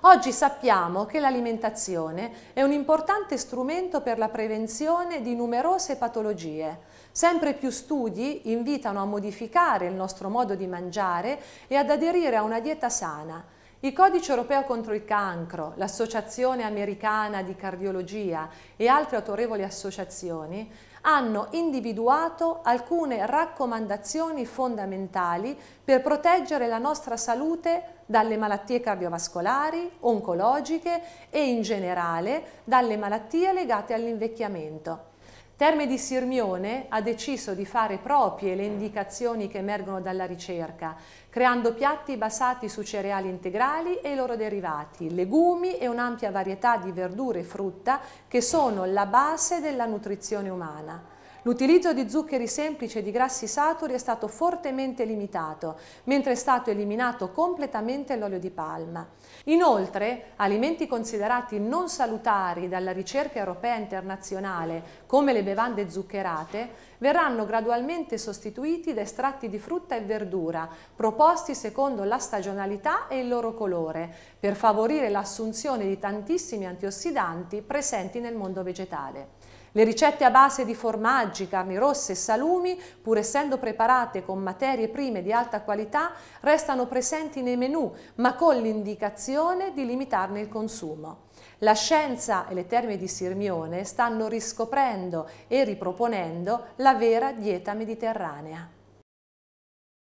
Oggi sappiamo che l'alimentazione è un importante strumento per la prevenzione di numerose patologie. Sempre più studi invitano a modificare il nostro modo di mangiare e ad aderire a una dieta sana il Codice europeo contro il cancro, l'Associazione americana di cardiologia e altre autorevoli associazioni hanno individuato alcune raccomandazioni fondamentali per proteggere la nostra salute dalle malattie cardiovascolari, oncologiche e in generale dalle malattie legate all'invecchiamento. Terme di Sirmione ha deciso di fare proprie le indicazioni che emergono dalla ricerca, creando piatti basati su cereali integrali e i loro derivati, legumi e un'ampia varietà di verdure e frutta che sono la base della nutrizione umana. L'utilizzo di zuccheri semplici e di grassi saturi è stato fortemente limitato, mentre è stato eliminato completamente l'olio di palma. Inoltre, alimenti considerati non salutari dalla ricerca europea internazionale, come le bevande zuccherate, verranno gradualmente sostituiti da estratti di frutta e verdura, proposti secondo la stagionalità e il loro colore, per favorire l'assunzione di tantissimi antiossidanti presenti nel mondo vegetale. Le ricette a base di formaggi, carni rosse e salumi, pur essendo preparate con materie prime di alta qualità, restano presenti nei menù, ma con l'indicazione di limitarne il consumo. La scienza e le terme di Sirmione stanno riscoprendo e riproponendo la vera dieta mediterranea.